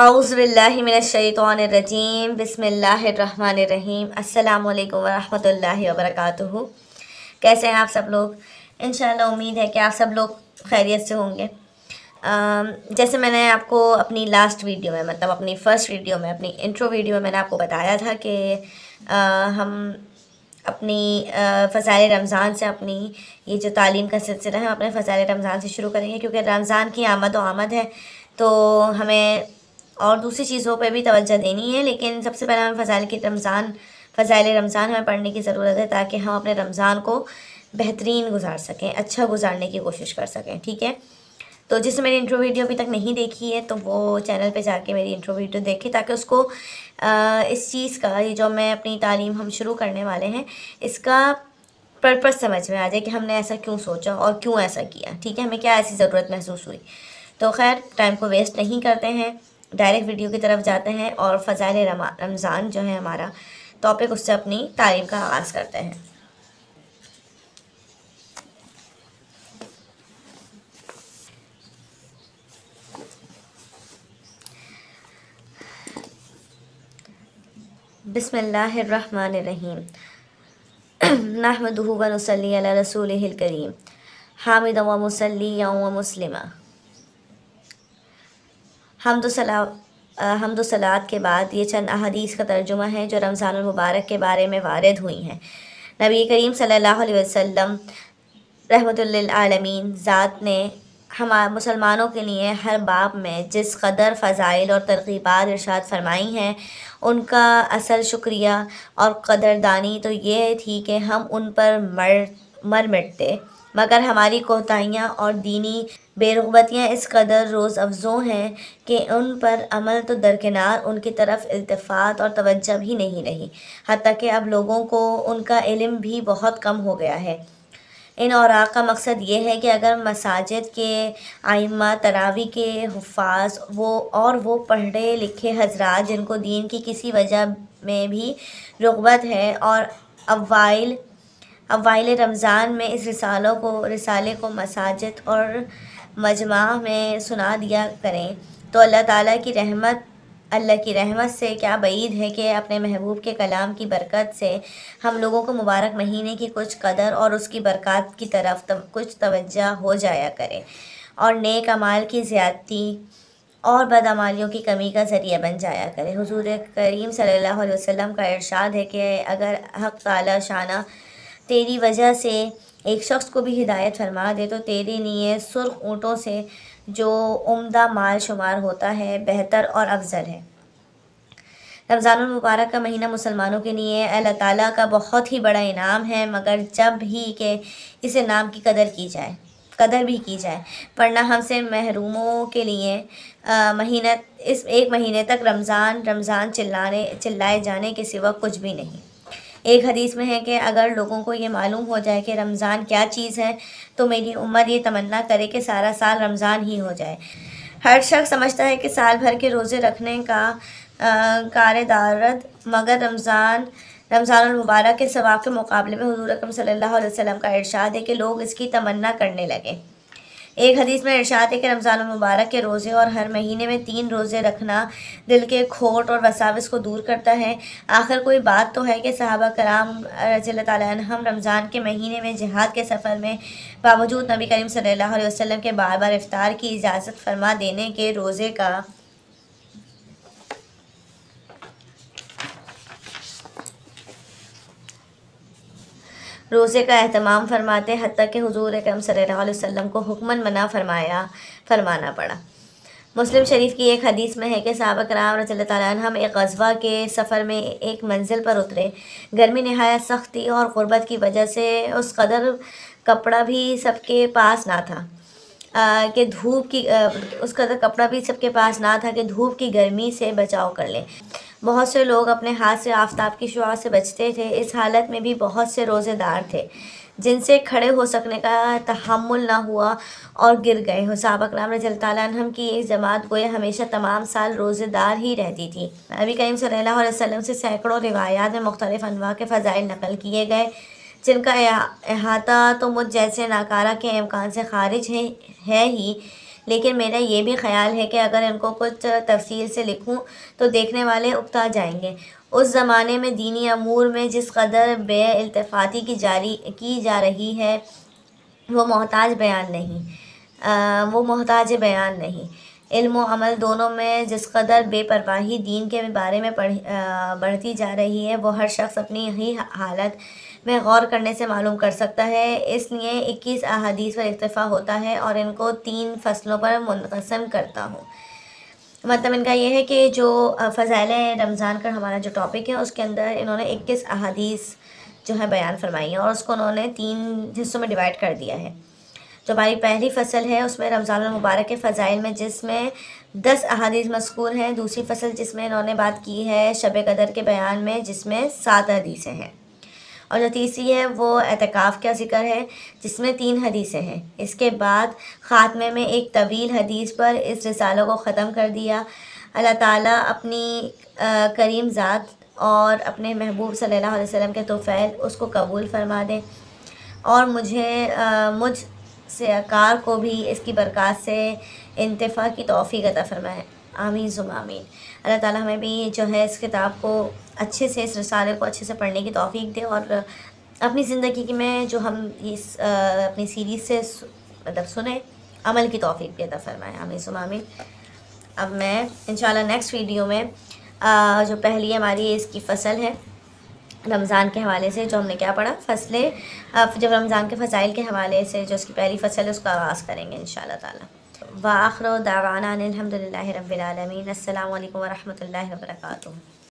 आउज़बिल्लिमिनशैतरजीम बसमीम अल्लाम वरहमल वबरक कैसे हैं आप सब लोग इन उम्मीद है कि आप सब लोग खैरियत से होंगे जैसे मैंने आपको अपनी लास्ट वीडियो में मतलब अपनी फ़र्स्ट वीडियो में अपनी इंट्रो वीडियो में मैंने आपको बताया था कि हम अपनी फ़साइल रमज़ान से अपनी ये जो तालीम का सिलसिला है हम अपने फ़साइल रमज़ान से शुरू करेंगे क्योंकि रमज़ान की आमद व आमद है तो हमें और दूसरी चीज़ों पर भी तोज्जा देनी है लेकिन सबसे पहले हमें फ़जाइल की रमज़ान फ़जाइल रमज़ान हमें पढ़ने की ज़रूरत है ताकि हम अपने रमज़ान को बेहतरीन गुजार सकें अच्छा गुजारने की कोशिश कर सकें ठीक है तो जिसने मेरी इंट्रो वीडियो अभी तक नहीं देखी है तो वो चैनल पे जाके मेरी इंट्रो वीडियो देखे ताकि उसको आ, इस चीज़ का ये जो मैं अपनी तालीम हम शुरू करने वाले हैं इसका पर्पज़ समझ में आ जाए कि हमने ऐसा क्यों सोचा और क्यों ऐसा किया ठीक है हमें क्या ऐसी ज़रूरत महसूस हुई तो खैर टाइम को वेस्ट नहीं करते हैं डायरेक्ट वीडियो की तरफ जाते हैं और फ़जाइल रमज़ान जो है हमारा टॉपिक उससे अपनी तालीम का आगाज़ करते हैं बसमीम नाहमदन वसली रसूल करीम हामिद व मुसली व मुसलिमा हमदोसला सलाद के बाद ये चंद अहदीस का तर्जुमा है जो रमज़ान मुबारक के बारे में वारद हुई हैं नबी करीम सल्लल्लाहु अलैहि वसल्लम रहमतुल्लिलालमीन ज़ात ने हम मुसलमानों के लिए हर बाब में जिस कदर फ़ज़ाइल और तरकीबात इरशाद फरमाई हैं उनका असल शुक्रिया और कदरदानी तो ये थी कि हम उन पर मर मर मिटते मगर हमारी कोताहियाँ और दीनी बेरुबतियाँ इस कदर रोज़ अफजों हैं कि उन पर अमल तो दरकिनार उनकी तरफ इल्तफ़ात और तवज्जो भी नहीं रही हती कि अब लोगों को उनका इल्म भी बहुत कम हो गया है इन और का मकसद ये है कि अगर मसाजिद के आइमा तरावी के हफाज वो और वो पढ़े लिखे हजरात जिनको दीन की किसी वजह में भी रुबत है और अवाइल अब रमज़ान में इस रिसालों को रिसाले को मसाजिद और मजमा में सुना दिया करें तो अल्लाह ताला की रहमत अल्लाह की रहमत से क्या बैद है कि अपने महबूब के कलाम की बरकत से हम लोगों को मुबारक महीने की कुछ कदर और उसकी बरकत की तरफ तव, कुछ तवज्जा हो जाया करे और नेक अमाल की ज़्यादती और बदमालियों की कमी का ज़रिया बन जाया करे हजूर करीम सल्लल्लाहु अलैहि वसल्लम का इरशाद है कि अगर हक ताला शाना तेरी वजह से एक शख्स को भी हिदायत फरमा दे तो तेरे लिए सुर्ख ऊँटों से जो उम्दा माल शुमार होता है बेहतर और अफजल है रमज़ानमबारक का महीना मुसलमानों के लिए अल्लाह ताला का बहुत ही बड़ा इनाम है मगर जब भी के इस इनाम की कदर की जाए कदर भी की जाए वरना हमसे महरूमों के लिए महीना इस एक महीने तक रमज़ान रमज़ान चिल्लाने चिल्लाए जाने के सिवा कुछ भी नहीं एक हदीस में है कि अगर लोगों को ये मालूम हो जाए कि रमज़ान क्या चीज़ है तो मेरी उम्र ये तमन्ना करे कि सारा साल रमज़ान ही हो जाए हर शख्स समझता है कि साल भर के रोज़े रखने का कारदारद मगर रमज़ान रमज़ान मुबारक के सवाब के मुकाबले में हजूर अकरम सल्लल्लाहु अलैहि वसल्लम का इरशाद है कि लोग इसकी तमन्ना करने लगे एक हदीस में इर्शाद है कि रमज़ान मुबारक के रोज़े और हर महीने में तीन रोज़े रखना दिल के खोट और वसाविस को दूर करता है आखिर कोई बात तो है कि सहाबा कराम रजी हम रमज़ान के महीने में जहाद के सफ़र में बावजूद नबी करीम सल्लल्लाहु अलैहि वसल्लम के बार बार इफ़ार की इजाज़त फरमा देने के रोज़े का रोज़े का अहतमाम फरमाते हती कि हजूर करम सल्ला को हुक्मन मना फरमाया फरमाना पड़ा मुस्लिम शरीफ की एक हदीस में है कि सबक राम रज हम एक कस्बा के सफ़र में एक मंजिल पर उतरे गर्मी नहायत सख्त थी और ग़ुरबत की वजह से उस कदर कपड़ा भी सबके पास ना था कि धूप की आ, उस कदर कपड़ा भी सबके पास ना था कि धूप की गर्मी से बचाव कर लें बहुत से लोग अपने हाथ से आफ्ताब की शुआ से बचते थे इस हालत में भी बहुत से रोज़ेदार थे जिनसे खड़े हो सकने का तहमुल ना हुआ और गिर गए राम रज तम की एक जमात को हमेशा तमाम साल रोज़ेदार ही रहती थी नबी करीम सल्लल्लाहु से सैकड़ों रिवायात में मुख्तलिफ़ अनवा के फ़जाइल नकल किए गए जिनका अहाता तो मुझ जैसे नाकारा के अमकान से खारिज है, है ही लेकिन मेरा ये भी ख्याल है कि अगर इनको कुछ तफसील से लिखूँ तो देखने वाले उकता जाएंगे उस ज़माने में दीनी अमूर में जिस कदर बेअल्तफ़ाती की जारी की जा रही है वो मोहताज बयान नहीं आ, वो मोहताज बयान नहीं इल्म अमल दोनों में जिस कदर बेपरवाही दीन के बारे में पढ़ बढ़ती जा रही है वो हर शख्स अपनी ही हालत में गौर करने से मालूम कर सकता है इसलिए इक्कीस अहादीस पर इतफ़ा होता है और इनको तीन फसलों पर मुनकसम करता हूँ मतलब इनका यह है कि जो फ़जाइल रमज़ान का हमारा जो टॉपिक है उसके अंदर इन्होंने इक्कीस अहादीस जो है बयान फरमाई है और उसको उन्होंने तीन हिस्सों में डिवाइड कर दिया है जो तो हमारी पहली फसल है उसमें रमज़ान मुबारक के फ़जाइल में जिसमें दस अहदीस मशकूर हैं दूसरी फसल जिसमें इन्होंने बात की है शब कदर के बयान में जिसमें सात हदीसें हैं और जो तीसरी है वो एतकाफ़ का जिक्र है जिसमें तीन हदीसें हैं इसके बाद ख़ात्मे में एक तवील हदीस पर इस रिसालों को ख़त्म कर दिया अल्लाह ताला अपनी करीम ज़ात और अपने महबूब सल्लल्लाहु अलैहि वसल्लम के तोफ़ैल उसको कबूल फरमा दें और मुझे आ, मुझ कार को भी इसकी बरक़ात से इंतफ़ा की तोफ़ी अदा फरमाएँ आमीन जुमामीन अल्लाह ताला हमें भी जो है इस किताब को अच्छे से इस रसाले को अच्छे से पढ़ने की तोफ़ी दे और अपनी ज़िंदगी की में जो हम इस अपनी सीरीज़ से मतलब सुने अमल की तोफ़ी भी अदा फ़रमाएँ आमीन जुमामीन अब मैं इन नेक्स्ट वीडियो में आ, जो पहली हमारी इसकी फ़सल है रमज़ान के हवाले से जो हमने क्या पढ़ा फसलें जब रमज़ान के फसाइल के हवाले से जो उसकी पहली फसल है उसका आगाज़ करेंगे इन ताला व आखर दावाना अलहमदिल्ला रबालमीन अल्लाम वरहमल वर्का